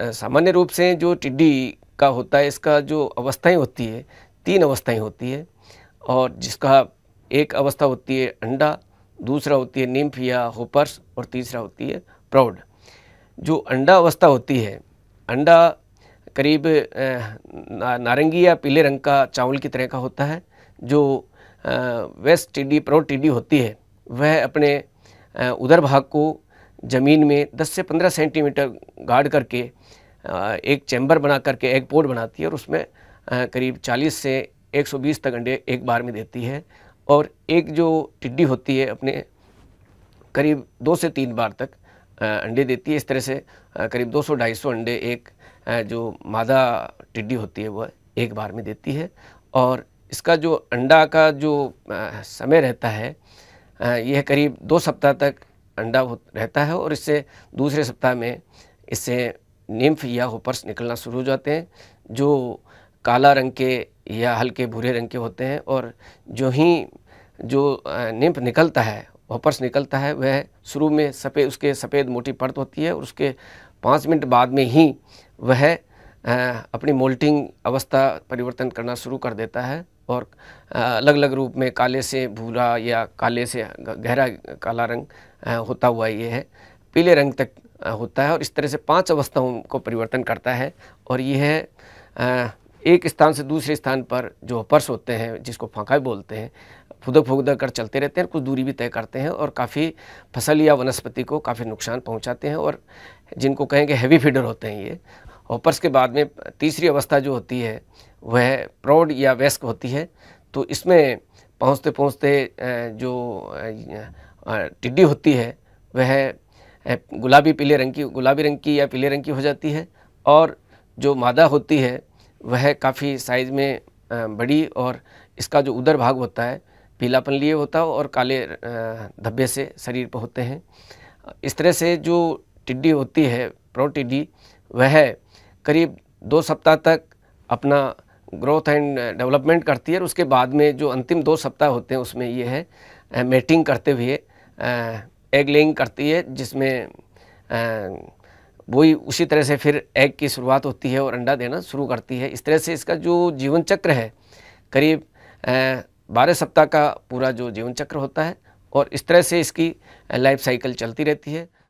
सामान्य रूप से जो टिड्डी का होता है इसका जो अवस्थाएं होती है तीन अवस्थाएं होती है और जिसका एक अवस्था होती है अंडा दूसरा होती है निम्फ या होपर्स और तीसरा होती है प्रौढ़ जो अंडा अवस्था होती है अंडा करीब नारंगी या पीले रंग का चावल की तरह का होता है जो वेस्ट टिड्डी प्रौढ़ टिड्डी होती है वह अपने उधर भाग को ज़मीन में 10 से 15 सेंटीमीटर गाड़ करके एक चैम्बर बना करके एक पोर्ट बनाती है और उसमें करीब 40 से 120 तक अंडे एक बार में देती है और एक जो टिड्डी होती है अपने करीब दो से तीन बार तक अंडे देती है इस तरह से करीब 200-250 अंडे एक जो मादा टिड्डी होती है वह एक बार में देती है और इसका जो अंडा का जो समय रहता है यह करीब दो सप्ताह तक अंडा रहता है और इससे दूसरे सप्ताह में इससे निम्फ या होपर्स निकलना शुरू हो जाते हैं जो काला रंग के या हल्के भूरे रंग के होते हैं और जो ही जो निम्फ निकलता है होपर्स निकलता है वह शुरू में सफ़ेद उसके सफ़ेद मोटी परत होती है और उसके पाँच मिनट बाद में ही वह अपनी मोल्टिंग अवस्था परिवर्तन करना शुरू कर देता है और अलग अलग रूप में काले से भूरा या काले से गहरा काला रंग होता हुआ ये है पीले रंग तक होता है और इस तरह से पांच अवस्थाओं को परिवर्तन करता है और यह है एक स्थान से दूसरे स्थान पर जो पर्स होते हैं जिसको फाँका बोलते हैं फुदक फुदक कर चलते रहते हैं कुछ दूरी भी तय करते हैं और काफ़ी फसल या वनस्पति को काफ़ी नुकसान पहुंचाते हैं और जिनको कहेंगे हैवी फीडर होते हैं ये होपर्स के बाद में तीसरी अवस्था जो होती है वह प्रौढ़ या वयस्क होती है तो इसमें पहुँचते पहुँचते जो टिड्डी होती है वह गुलाबी पीले रंग की गुलाबी रंग की या पीले रंग की हो जाती है और जो मादा होती है वह काफ़ी साइज़ में बड़ी और इसका जो उदर भाग होता है पीलापन लिए होता है और काले धब्बे से शरीर पर होते हैं इस तरह से जो टिड्डी होती है प्रो टिड्डी वह करीब दो सप्ताह तक अपना ग्रोथ एंड डेवलपमेंट करती है और उसके बाद में जो अंतिम दो सप्ताह होते हैं उसमें ये है मेटिंग करते हुए एग लेइंग करती है जिसमें वही उसी तरह से फिर एग की शुरुआत होती है और अंडा देना शुरू करती है इस तरह से इसका जो जीवन चक्र है करीब बारह सप्ताह का पूरा जो जीवन चक्र होता है और इस तरह से इसकी लाइफ साइकिल चलती रहती है